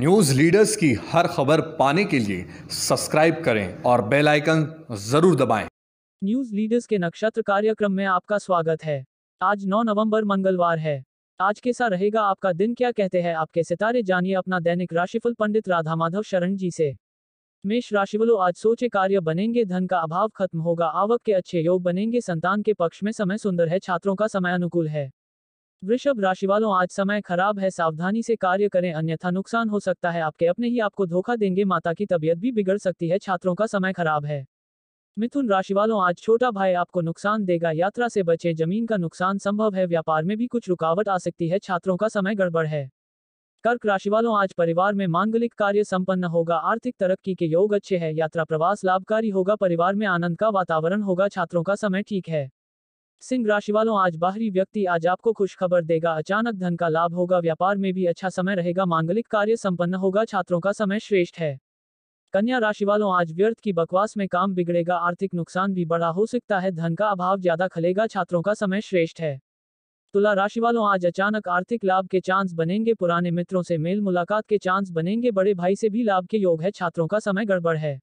News leaders की हर खबर पाने के लिए सब्सक्राइब करें और बेल आइकन जरूर दबाएं। न्यूज़ लीडर्स के नक्षत्र कार्यक्रम में आपका स्वागत है आज 9 नवंबर मंगलवार है आज कैसा रहेगा आपका दिन क्या कहते हैं आपके सितारे जानिए अपना दैनिक राशिफल पंडित राधा माधव शरण जी से मेष राशि वालों आज सोचे कार्य बनेंगे धन का अभाव खत्म होगा आवक के अच्छे योग बनेंगे संतान के पक्ष में समय सुंदर है छात्रों का समय अनुकूल है वृषभ राशि वालों आज समय खराब है सावधानी से कार्य करें अन्यथा नुकसान हो सकता है आपके अपने ही आपको धोखा देंगे माता की तबीयत भी बिगड़ सकती है छात्रों का समय खराब है मिथुन राशि वालों आज छोटा भाई आपको नुकसान देगा यात्रा से बचे जमीन का नुकसान संभव है व्यापार में भी कुछ रुकावट आ सकती है छात्रों का समय गड़बड़ है कर्क राशि वालों आज परिवार में मांगलिक कार्य संपन्न होगा आर्थिक तरक्की के योग अच्छे है यात्रा प्रवास लाभकारी होगा परिवार में आनंद का वातावरण होगा छात्रों का समय ठीक है सिंह राशि वालों आज बाहरी व्यक्ति आज आपको खुश खबर देगा अचानक धन का लाभ होगा व्यापार में भी अच्छा समय रहेगा मांगलिक कार्य संपन्न होगा छात्रों का समय श्रेष्ठ है कन्या राशि वालों आज व्यर्थ की बकवास में काम बिगड़ेगा आर्थिक नुकसान भी बड़ा हो सकता है धन का अभाव ज्यादा खलेगा छात्रों का समय श्रेष्ठ है तुला राशि वालों आज अचानक आर्थिक लाभ के चांस बनेंगे पुराने मित्रों से मेल मुलाकात के चांस बनेंगे बड़े भाई से भी लाभ के योग है छात्रों का समय गड़बड़ है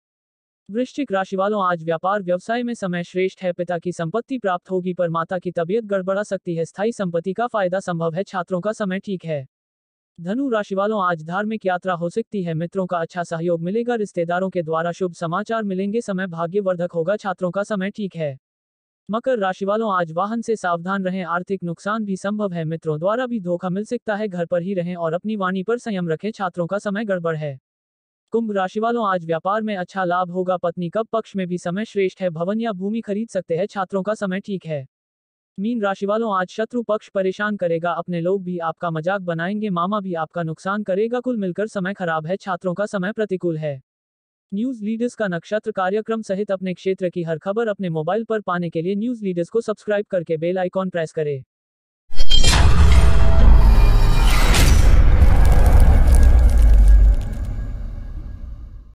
वृश्चिक राशि वालों आज व्यापार व्यवसाय में समय श्रेष्ठ है पिता की संपत्ति प्राप्त होगी पर माता की तबियत गड़बड़ा सकती है स्थायी संपत्ति का फायदा संभव है छात्रों का समय ठीक है धनु राशि वालों आज धार्मिक यात्रा हो सकती है मित्रों का अच्छा सहयोग मिलेगा रिश्तेदारों के द्वारा शुभ समाचार मिलेंगे समय भाग्यवर्धक होगा छात्रों का समय ठीक है मकर राशि वालों आज वाहन से सावधान रहें आर्थिक नुकसान भी संभव है मित्रों द्वारा भी धोखा मिल सकता है घर पर ही रहें और अपनी वाणी पर संयम रखें छात्रों का समय गड़बड़ है कुंभ राशि वालों आज व्यापार में अच्छा लाभ होगा पत्नी कब पक्ष में भी समय श्रेष्ठ है भवन या भूमि खरीद सकते हैं छात्रों का समय ठीक है मीन राशि वालों आज शत्रु पक्ष परेशान करेगा अपने लोग भी आपका मजाक बनाएंगे मामा भी आपका नुकसान करेगा कुल मिलकर समय खराब है छात्रों का समय प्रतिकूल है न्यूज लीडर्स का नक्षत्र कार्यक्रम सहित अपने क्षेत्र की हर खबर अपने मोबाइल पर पाने के लिए न्यूज लीडर्स को सब्सक्राइब करके बेल आइकॉन प्रेस करें